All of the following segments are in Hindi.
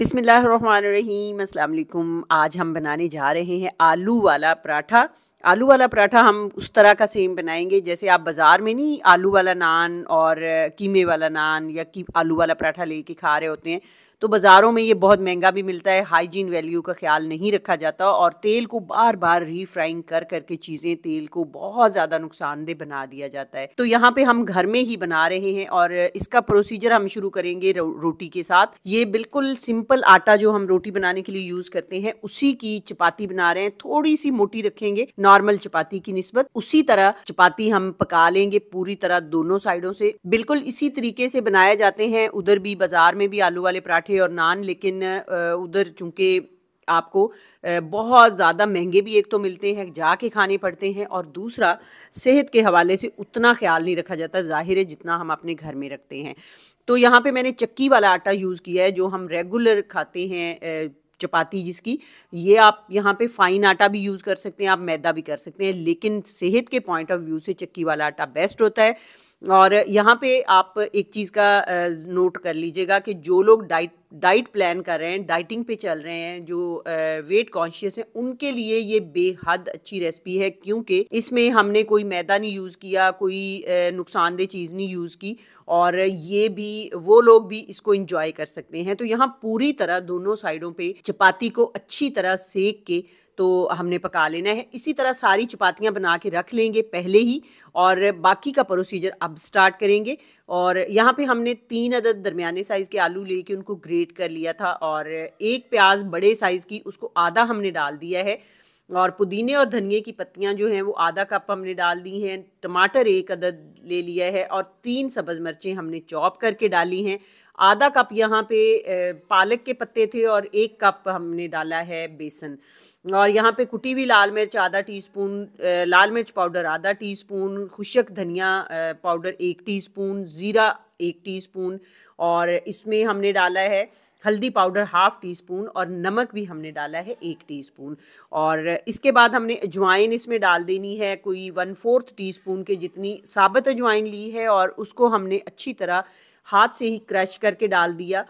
बिसमीम अल्लाम आज हम बनाने जा रहे हैं आलू वाला पराठा आलू वाला पराठा हम उस तरह का सेम बनाएंगे जैसे आप बाज़ार में नहीं आलू वाला नान और कीमे वाला नान या की आलू वाला पराठा लेके खा रहे होते हैं तो बाज़ारों में ये बहुत महंगा भी मिलता है हाइजीन वैल्यू का ख्याल नहीं रखा जाता और तेल को बार बार रीफ्राइंग कर करके चीज़ें तेल को बहुत ज़्यादा नुकसानदेह बना दिया जाता है तो यहाँ पे हम घर में ही बना रहे हैं और इसका प्रोसीजर हम शुरू करेंगे रोटी के साथ ये बिल्कुल सिंपल आटा जो हम रोटी बनाने के लिए यूज़ करते हैं उसी की चपाती बना रहे हैं थोड़ी सी मोटी रखेंगे नॉर्मल चपाती की नस्बत उसी तरह चपाती हम पका लेंगे पूरी तरह दोनों साइडों से बिल्कुल इसी तरीके से बनाए जाते हैं उधर भी बाजार में भी आलू वाले पराठे पराठे और नान लेकिन उधर चूँकि आपको बहुत ज़्यादा महंगे भी एक तो मिलते हैं जाके खाने पड़ते हैं और दूसरा सेहत के हवाले से उतना ख्याल नहीं रखा जाता ज़ाहिर है जितना हम अपने घर में रखते हैं तो यहाँ पे मैंने चक्की वाला आटा यूज़ किया है जो हम रेगुलर खाते हैं चपाती जिसकी ये आप यहाँ पे फाइन आटा भी यूज़ कर सकते हैं आप मैदा भी कर सकते हैं लेकिन सेहत के पॉइंट ऑफ व्यू से चक्की वाला आटा बेस्ट होता है और यहाँ पे आप एक चीज़ का नोट कर लीजिएगा कि जो लोग डाइट डाइट प्लान कर रहे हैं डाइटिंग पे चल रहे हैं जो वेट कॉन्शियस हैं उनके लिए ये बेहद अच्छी रेसिपी है क्योंकि इसमें हमने कोई मैदा नहीं यूज़ किया कोई नुकसानदेह चीज़ नहीं यूज़ की और ये भी वो लोग भी इसको इंजॉय कर सकते हैं तो यहाँ पूरी तरह दोनों साइडों पे चपाती को अच्छी तरह सेक के तो हमने पका लेना है इसी तरह सारी चपातियाँ बना के रख लेंगे पहले ही और बाकी का प्रोसीजर अब स्टार्ट करेंगे और यहाँ पे हमने तीन अदद दरमियाने साइज़ के आलू लेके उनको ग्रेट कर लिया था और एक प्याज बड़े साइज़ की उसको आधा हमने डाल दिया है और पुदीने और धनिए की पत्तियां जो हैं वो आधा कप हमने डाल दी हैं टमाटर एक अदद ले लिया है और तीन सब्ज़ मिर्चें हमने चॉप करके डाली हैं आधा कप यहाँ पे पालक के पत्ते थे और एक कप हमने डाला है बेसन और यहाँ पे कुटी हुई लाल मिर्च आधा टीस्पून लाल मिर्च पाउडर आधा टीस्पून खुशक धनिया पाउडर एक टीस्पून ज़ीरा एक टीस्पून और इसमें हमने डाला है हल्दी पाउडर हाफ टी स्पून और नमक भी हमने डाला है एक टी स्पून और इसके बाद हमने अजवाइन इसमें डाल देनी है कोई वन फोर्थ टी स्पून के जितनी साबत अजवाइन ली है और उसको हमने अच्छी तरह हाथ से ही क्रश करके डाल दिया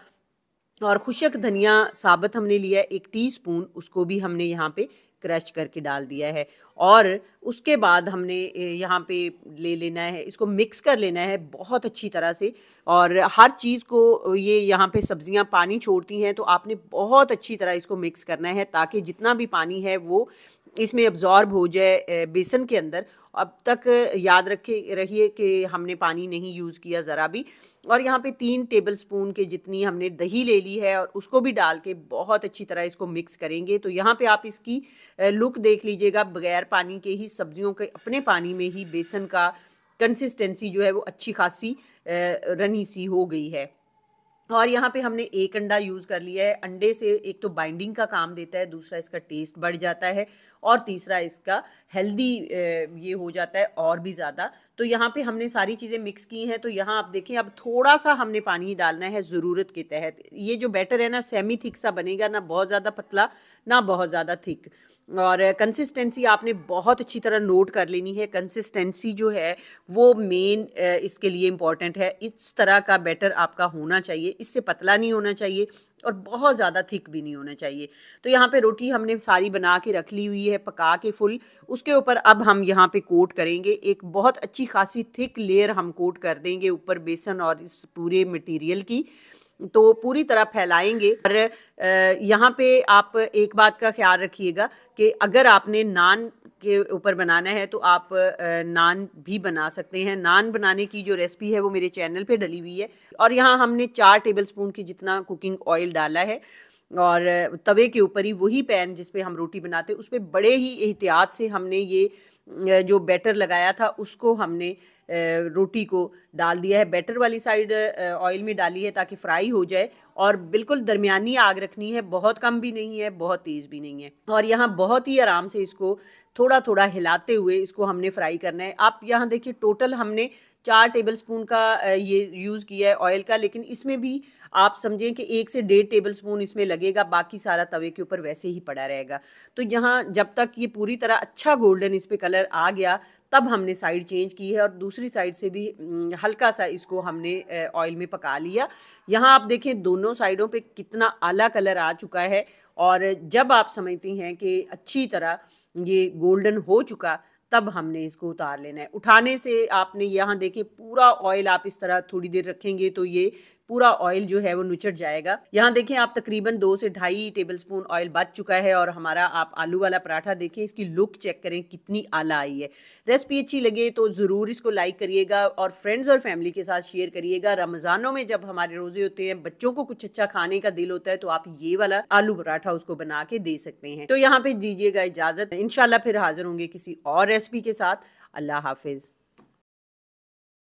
और तो खुशक धनिया साबत हमने लिया एक टीस्पून उसको भी हमने यहाँ पे क्रश करके डाल दिया है और उसके बाद हमने यहाँ पे ले लेना है इसको मिक्स कर लेना है बहुत अच्छी तरह से और हर चीज़ को ये यहाँ पे सब्जियाँ पानी छोड़ती हैं तो आपने बहुत अच्छी तरह इसको मिक्स करना है ताकि जितना भी पानी है वो इसमें अब्जॉर्ब हो जाए बेसन के अंदर अब तक याद रखे रहिए कि हमने पानी नहीं यूज़ किया ज़रा भी और यहाँ पे तीन टेबल स्पून के जितनी हमने दही ले ली है और उसको भी डाल के बहुत अच्छी तरह इसको मिक्स करेंगे तो यहाँ पे आप इसकी लुक देख लीजिएगा बगैर पानी के ही सब्जियों के अपने पानी में ही बेसन का कंसिस्टेंसी जो है वो अच्छी खासी रनी सी हो गई है और यहाँ पे हमने एक अंडा यूज़ कर लिया है अंडे से एक तो बाइंडिंग का काम देता है दूसरा इसका टेस्ट बढ़ जाता है और तीसरा इसका हेल्दी ये हो जाता है और भी ज़्यादा तो यहाँ पे हमने सारी चीज़ें मिक्स की हैं तो यहाँ आप देखें अब थोड़ा सा हमने पानी डालना है ज़रूरत के तहत ये जो बैटर है ना सेमी थिक सा बनेगा ना बहुत ज़्यादा पतला ना बहुत ज़्यादा थिक और कंसिस्टेंसी आपने बहुत अच्छी तरह नोट कर लेनी है कंसिस्टेंसी जो है वो मेन इसके लिए इम्पॉर्टेंट है इस तरह का बैटर आपका होना चाहिए इससे पतला नहीं होना चाहिए और बहुत ज़्यादा थिक भी नहीं होना चाहिए तो यहाँ पे रोटी हमने सारी बना के रख ली हुई है पका के फुल उसके ऊपर अब हम यहाँ पे कोट करेंगे एक बहुत अच्छी खासी थिक लेयर हम कोट कर देंगे ऊपर बेसन और इस पूरे मटेरियल की तो पूरी तरह फैलाएंगे और यहाँ पे आप एक बात का ख्याल रखिएगा कि अगर आपने नान के ऊपर बनाना है तो आप नान भी बना सकते हैं नान बनाने की जो रेसिपी है वो मेरे चैनल पे डली हुई है और यहाँ हमने चार टेबल स्पून की जितना कुकिंग ऑयल डाला है और तवे के ऊपर ही वही पैन जिसपे हम रोटी बनाते उस पर बड़े ही एहतियात से हमने ये जो बैटर लगाया था उसको हमने रोटी को डाल दिया है बैटर वाली साइड ऑयल में डाली है ताकि फ्राई हो जाए और बिल्कुल दरमियानी आग रखनी है बहुत कम भी नहीं है बहुत तेज़ भी नहीं है और यहाँ बहुत ही आराम से इसको थोड़ा थोड़ा हिलाते हुए इसको हमने फ्राई करना है आप यहाँ देखिए टोटल हमने चार टेबल स्पून का ये यूज़ किया है ऑयल का लेकिन इसमें भी आप समझें कि एक से डेढ़ टेबल स्पून इसमें लगेगा बाकी सारा तवे के ऊपर वैसे ही पड़ा रहेगा तो यहाँ जब तक ये पूरी तरह अच्छा गोल्डन इस पर कलर आ गया तब हमने साइड चेंज की है और दूसरी साइड से भी हल्का सा इसको हमने ऑयल में पका लिया यहाँ आप देखें दोनों साइडों पे कितना आला कलर आ चुका है और जब आप समझती हैं कि अच्छी तरह ये गोल्डन हो चुका तब हमने इसको उतार लेना है उठाने से आपने यहाँ देखें पूरा ऑयल आप इस तरह थोड़ी देर रखेंगे तो ये पूरा ऑयल जो है वो नुचट जाएगा यहाँ देखें आप तकरीबन दो से ढाई टेबल स्पून ऑयल बच चुका है और हमारा आप आलू वाला पराठा देखें इसकी लुक चेक करें कितनी आला आई है रेसिपी अच्छी लगे तो ज़रूर इसको लाइक करिएगा और फ्रेंड्स और फैमिली के साथ शेयर करिएगा रमज़ानों में जब हमारे रोज़े होते हैं बच्चों को कुछ अच्छा खाने का दिल होता है तो आप ये वाला आलू पराठा उसको बना के दे सकते हैं तो यहाँ पे दीजिएगा इजाज़त इनशाला फिर हाजिर होंगे किसी और रेसिपी के साथ अल्लाह हाफिज़